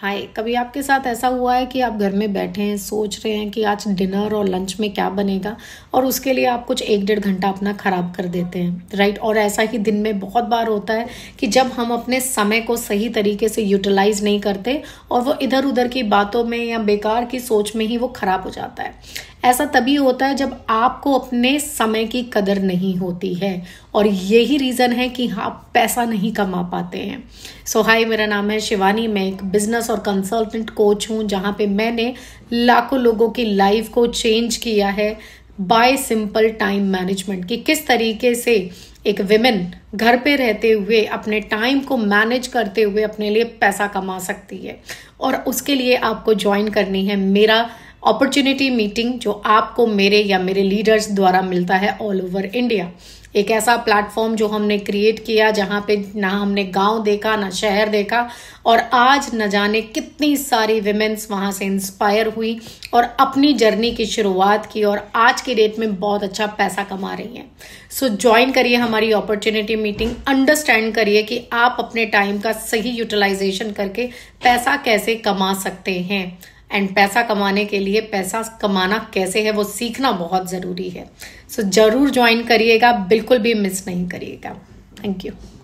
हाय कभी आपके साथ ऐसा हुआ है कि आप घर में बैठे हैं सोच रहे हैं कि आज डिनर और लंच में क्या बनेगा और उसके लिए आप कुछ एक डेढ़ घंटा अपना ख़राब कर देते हैं राइट और ऐसा ही दिन में बहुत बार होता है कि जब हम अपने समय को सही तरीके से यूटिलाइज नहीं करते और वो इधर उधर की बातों में या बेकार की सोच में ही वो ख़राब हो जाता है ऐसा तभी होता है जब आपको अपने समय की कदर नहीं होती है और यही रीज़न है कि आप पैसा नहीं कमा पाते हैं सो so, हाय मेरा नाम है शिवानी मैं एक बिजनेस और कंसल्टेंट कोच हूँ जहाँ पे मैंने लाखों लोगों की लाइफ को चेंज किया है बाय सिंपल टाइम मैनेजमेंट कि किस तरीके से एक विमेन घर पे रहते हुए अपने टाइम को मैनेज करते हुए अपने लिए पैसा कमा सकती है और उसके लिए आपको ज्वाइन करनी है मेरा अपॉर्चुनिटी मीटिंग जो आपको मेरे या मेरे लीडर्स द्वारा मिलता है ऑल ओवर इंडिया एक ऐसा प्लेटफॉर्म जो हमने क्रिएट किया जहाँ पे ना हमने गांव देखा ना शहर देखा और आज न जाने कितनी सारी विमेंस वहाँ से इंस्पायर हुई और अपनी जर्नी की शुरुआत की और आज की डेट में बहुत अच्छा पैसा कमा रही हैं सो ज्वाइन करिए हमारी अपॉर्चुनिटी मीटिंग अंडरस्टैंड करिए कि आप अपने टाइम का सही यूटिलाइजेशन करके पैसा कैसे कमा सकते हैं एंड पैसा कमाने के लिए पैसा कमाना कैसे है वो सीखना बहुत ज़रूरी है सो so, ज़रूर ज्वाइन करिएगा बिल्कुल भी मिस नहीं करिएगा थैंक यू